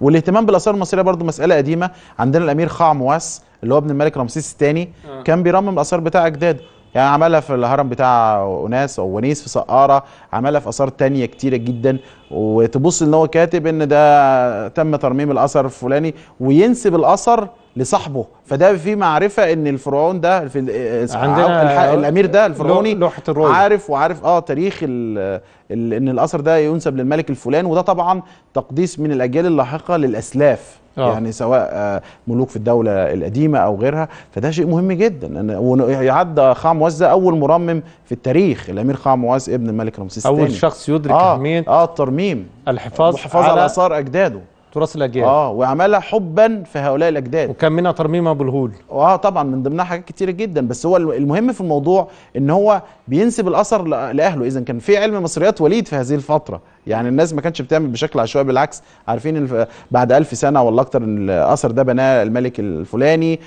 والاهتمام بالاثار المصريه برضو مساله قديمه عندنا الامير مواس اللي هو ابن الملك رمسيس الثاني آه. كان بيرمم الاثار بتاع اجداده يعني عملها في الهرم بتاع أناس أو ونيس في سقارة عملها في آثار تانية كتيرة جدا وتبص إن هو كاتب إن ده تم ترميم الأثر الفلاني وينسب الأثر لصاحبه فده في معرفه ان الفرعون ده في عندنا الامير ده الفرعوني عارف وعارف اه تاريخ الـ الـ ان الاثر ده ينسب للملك الفلان وده طبعا تقديس من الاجيال اللاحقه للاسلاف أوه. يعني سواء آه، ملوك في الدولة القديمة أو غيرها فده شيء مهم جدا ويعد خامواس موزة أول مرمم في التاريخ الأمير خامواس ابن الملك رمسيس الثاني أول شخص يدرك أهمية آه, آه الترميم الحفاظ على, على آثار أجداده تراث الاجيال اه وعملها حبا في هؤلاء الاجداد وكان منها ترميم ابو الهول اه طبعا من ضمنها حاجات كتيره جدا بس هو المهم في الموضوع ان هو بينسب الاثر لاهله اذا كان في علم مصريات وليد في هذه الفتره يعني الناس ما كانتش بتعمل بشكل عشوائي بالعكس عارفين بعد ألف سنه ولا اكتر ان الاثر ده بناه الملك الفلاني